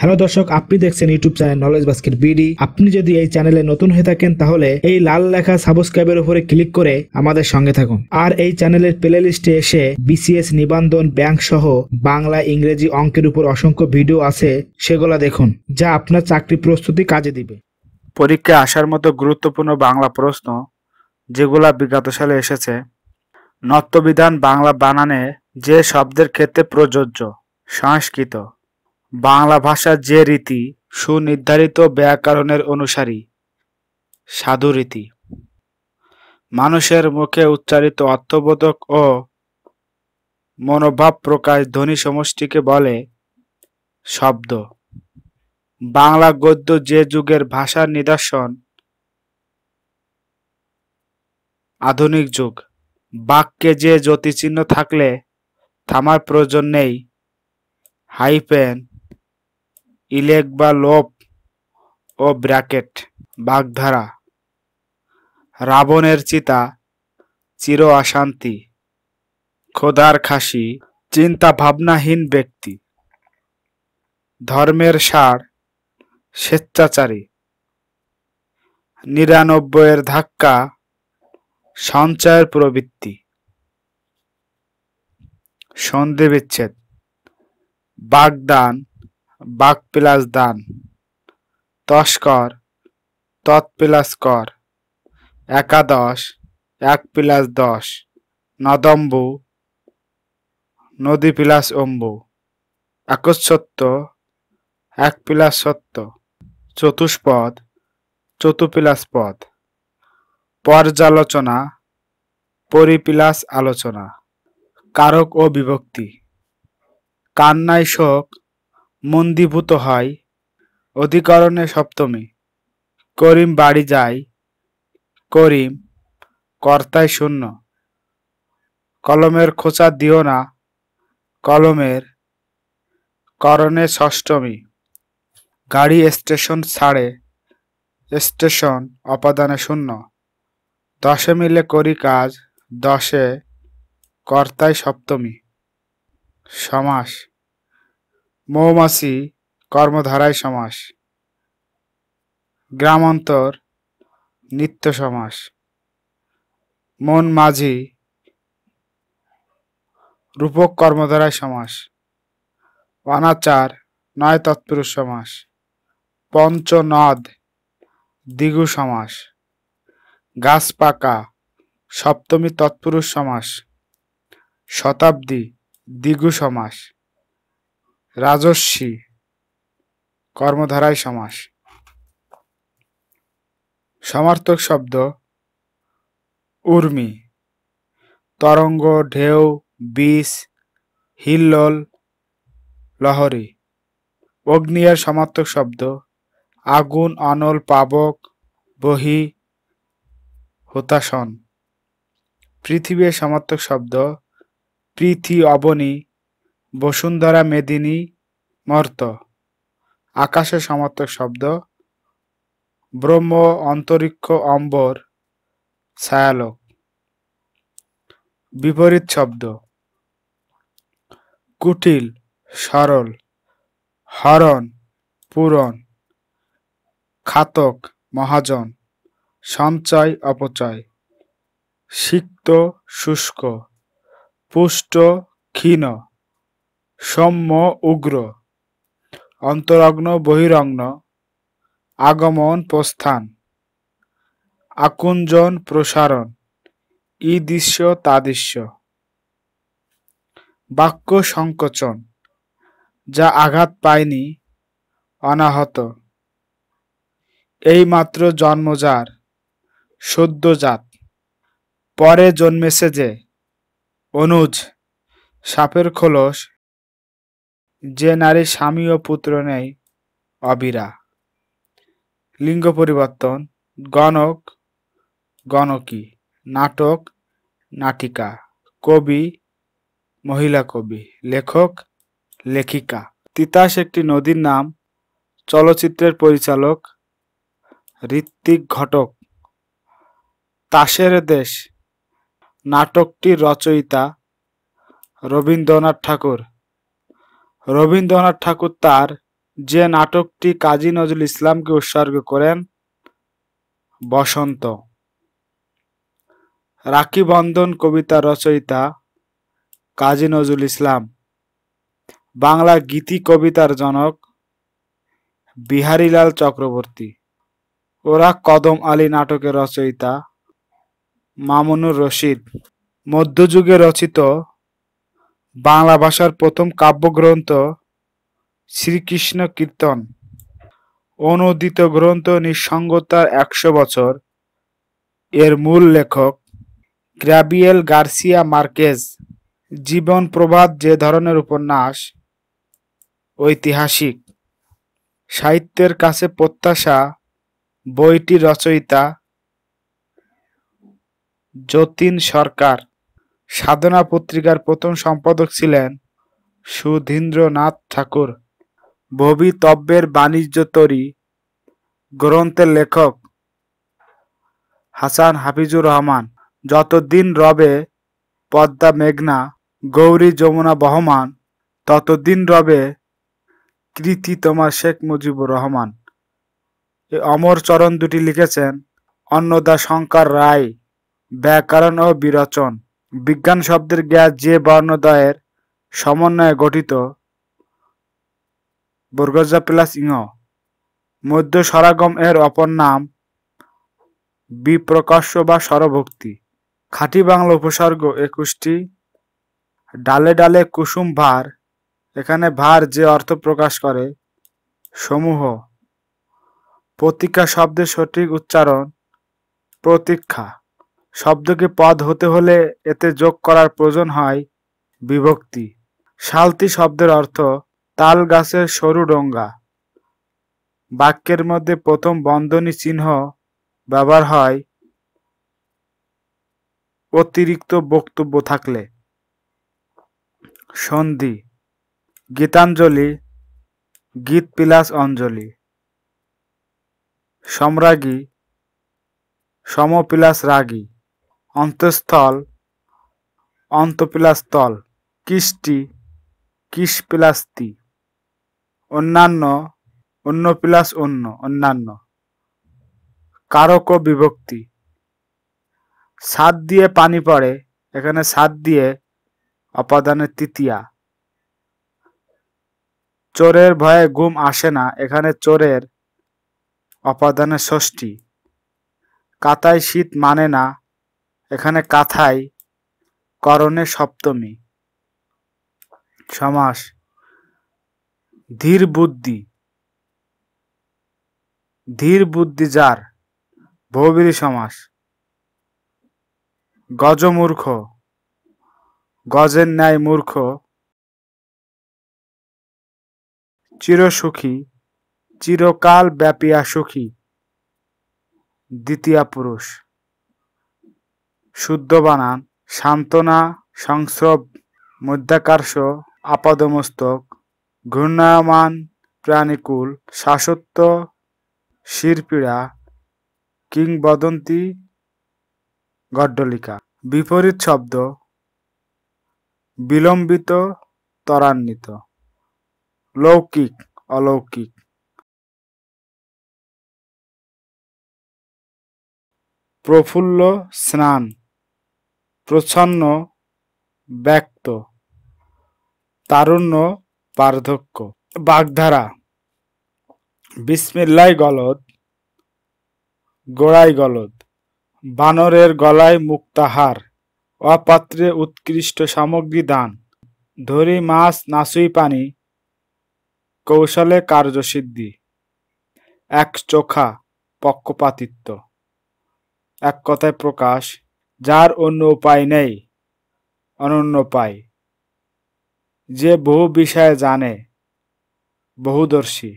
hello দর্শক আপনি দেখছেন YouTube channel knowledge basket BD আপনি যদি এই চ্যানেলে নতুন হয়ে থাকেন তাহলে এই লাল লেখা সাবস্ক্রাইবের উপরে ক্লিক করে আমাদের সঙ্গে থাকুন আর এই চ্যানেলের প্লে লিস্টে এসে বিসিএস নিবন্ধন ব্যাংক সহ বাংলা ইংরেজি অঙ্কের উপর অসংখ্য ভিডিও আছে সেগুলো দেখুন যা আপনার চাকরি প্রস্তুতি কাজে দিবে পরীক্ষায় আসার মতো গুরুত্বপূর্ণ বাংলা প্রশ্ন যেগুলা বিগত সালে এসেছে নত্যবিধান বাংলা বানানে যে শব্দের ক্ষেত্রে প্রযোজ্য সংস্কৃত বাংলা ভাষার যে রীতি সুনির্ধারিত ব্যাকরণের অনুসারী সাধুরীতি মানুষের মুখে উচ্চারিত অর্থবোধক ও মনোভাব প্রকাশ ধ্বনি সমষ্টিকে বলে শব্দ বাংলা গদ্য যে যুগের ভাষার নিদর্শন আধুনিক যুগ বাক্যে যে জ্যোতিচিহ্ন থাকলে থামার প্রয়োজন নেই হাইপেন ইলেক বা লোপ ও ব্র্যাকেট বাগধারা রাবণের চিতা চির অশান্তি খোদার খাসি চিন্তা ভাবনাহীন ব্যক্তি ধর্মের সার স্বেচ্ছাচারী নিরানব্বইয়ের ধাক্কা সঞ্চয়ের প্রবৃত্তি সন্ধি বিচ্ছেদ বাগদান বাক প্লাস দান তস্কর তৎ প্লাস কর একাদশ এক প্লাস দশ নদম্বু নদী প্লাস অম্বু একচ্ছত্ব এক প্লাস সত্য চতুষ্পদ চতু প্লাস পদ পর্যালোচনা পরিপিলাস আলোচনা কারক ও বিভক্তি কান্নাই শোক মন্দীভূত হয় অধিকরণে সপ্তমী করিম বাড়ি যায় করিম কর্তায় শূন্য কলমের খোঁচা দিও না কলমের করণে ষষ্ঠমী গাড়ি স্টেশন ছাড়ে স্টেশন অপাদানে শূন্য দশে মিলে করি কাজ দশে কর্তায় সপ্তমী সমাস মৌমাছি কর্মধারায় সমাস গ্রামান্তর নিত্য সমাস মন মাঝি রূপক কর্মধারায় সমাস অনাচার নয় তৎপুরুষ সমাস পঞ্চনদ দ্বিগু সমাস গাছ পাকা সপ্তমী তৎপুরুষ সমাস শতাব্দী দ্বিগু সমাস রাজস্বী কর্মধারায় সমাস সমার্থক শব্দ উর্মি তরঙ্গ ঢেউ বিষ হিল্লল লহরী অগ্নিয়ার সমার্থক শব্দ আগুন অনল পাবক বহি হতাশন পৃথিবীর সমার্থক শব্দ পৃথি অবনী বসুন্ধরা মেদিনী মর্ত আকাশে সমর্থক শব্দ ব্রহ্ম অন্তরিক্ষ অম্বর ছায়ালোক বিপরীত শব্দ কুটিল সরল হরণ পূরণ খাতক মহাজন সঞ্চয় অপচয় সিক্ত শুষ্ক পুষ্ট ক্ষীণ সৌম্য উগ্র অন্তরগ্ন বহিরগ্ন আগমন প্রস্থান আকুঞ্জন প্রসারণ ঈদৃশ্য তাদৃশ্য বাক্য সংকোচন যা আঘাত পায়নি অনাহত এই মাত্র জন্মজার সদ্যজাত পরে জন্মেছে যে অনুজ সাপের খোলস যে নারী স্বামী ও পুত্র নেই অবিরা লিঙ্গ পরিবর্তন গণক গণকী নাটক নাটিকা কবি মহিলা কবি লেখক লেখিকা তিতাস একটি নদীর নাম চলচ্চিত্রের পরিচালক ঋত্বিক ঘটক তাসের দেশ নাটকটির রচয়িতা রবীন্দ্রনাথ ঠাকুর রবীন্দ্রনাথ ঠাকুর তার যে নাটকটি কাজী নজরুল ইসলামকে উৎসর্গ করেন বসন্ত রাখি বন্ধন কবিতা রচয়িতা কাজী নজরুল ইসলাম বাংলা গীতি কবিতার জনক বিহারীলাল চক্রবর্তী ওরা কদম আলী নাটকের রচয়িতা মামুনুর রশিদ মধ্যযুগে রচিত বাংলা ভাষার প্রথম কাব্যগ্রন্থ শ্রীকৃষ্ণ কীর্তন অনুদিত গ্রন্থ নিঃসঙ্গতার একশো বছর এর মূল লেখক গ্রাবিয়েল গার্সিয়া মার্কেজ জীবন প্রভাত যে ধরনের উপন্যাস ঐতিহাসিক সাহিত্যের কাছে প্রত্যাশা বইটি রচয়িতা যতীন সরকার সাধনা পত্রিকার প্রথম সম্পাদক ছিলেন সুধীন্দ্রনাথ ঠাকুর ভবিতব্যের বাণিজ্য তরী গ্রন্থের লেখক হাসান হাফিজুর রহমান যতদিন রবে পদ্মা মেঘনা গৌরী যমুনা বহমান ততদিন রবে কৃতি তোমার শেখ মুজিবুর রহমান অমর চরণ দুটি লিখেছেন অন্নদা শঙ্কর রায় ব্যাকরণ ও বিরচন বিজ্ঞান শব্দের গ্যাস যে বর্ণদ্বয়ের সমন্বয়ে গঠিত বর্গজা প্লাস ইঙ মধ্য সরাগম এর অপর নাম বিপ্রকাশ্য বা স্বরভক্তি খাঁটি বাংলা উপসর্গ একুশটি ডালে ডালে কুসুম ভার এখানে ভার যে অর্থ প্রকাশ করে সমূহ প্রতীক্ষা শব্দের সঠিক উচ্চারণ প্রতীক্ষা শব্দকে পদ হতে হলে এতে যোগ করার প্রয়োজন হয় বিভক্তি শালতি শব্দের অর্থ তাল গাছের সরু ডোঙ্গা বাক্যের মধ্যে প্রথম বন্ধনী চিহ্ন ব্যবহার হয় অতিরিক্ত বক্তব্য থাকলে সন্ধি গীতাঞ্জলি গীত পিলাস অঞ্জলি সম্রাগী সমপিলাস রাগী অন্তঃস্থল অন্তঃপিলাস্থল কিষ্টি কিসপিলাস্তি অন্যান্য অন্য অন্য অন্যান্য কারক বিভক্তি সাত দিয়ে পানি পড়ে এখানে সাত দিয়ে অপাদানের তৃতীয়া চোরের ভয়ে ঘুম আসে না এখানে চোরের অপাদানের ষষ্ঠী কাতায় শীত মানে না এখানে কাথায় করণে সপ্তমী সমাস ধীর বুদ্ধি ধীর বুদ্ধি যার ভৌবীর সমাস গজমূর্খ গজের ন্যায় মূর্খ চিরসুখী চিরকাল ব্যাপিয়া সুখী দ্বিতীয় পুরুষ শুদ্ধ বানান সান্ত্বনা সংস্রব মধ্যাকর্ষ আপাদমস্তক ঘূর্ণায়মান প্রাণীকুল শাসত্ব শিরপীড়া কিংবদন্তি গড্ডলিকা বিপরীত শব্দ বিলম্বিত ত্বরান্বিত লৌকিক অলৌকিক প্রফুল্ল স্নান প্রচ্ছন্ন ব্যক্ত তারুণ্য পার্ধক্য বাগধারা বিসমিল্লাই গলদ গোড়ায় গলদ বানরের গলায় মুক্তাহার অপাত্রে উৎকৃষ্ট সামগ্রী দান ধরি মাছ নাসুই পানি কৌশলে কার্যসিদ্ধি এক চোখা পক্ষপাতিত্ব এক কথায় প্রকাশ যার অন্য উপায় নেই অনন্য পায় যে বহু বিষয়ে জানে বহুদর্শী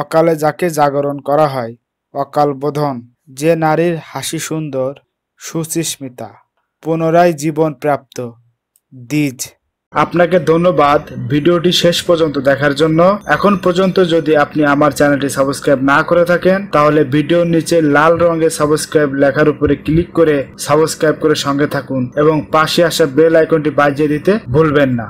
অকালে যাকে জাগরণ করা হয় অকাল বোধন যে নারীর হাসি সুন্দর সুচিস্মিতা পুনরায় জীবন প্রাপ্ত দ্বিজ আপনাকে ধন্যবাদ ভিডিওটি শেষ পর্যন্ত দেখার জন্য এখন পর্যন্ত যদি আপনি আমার চ্যানেলটি সাবস্ক্রাইব না করে থাকেন তাহলে ভিডিওর নিচে লাল রঙের সাবস্ক্রাইব লেখার উপরে ক্লিক করে সাবস্ক্রাইব করে সঙ্গে থাকুন এবং পাশে আসা বেল আইকনটি বাজিয়ে দিতে ভুলবেন না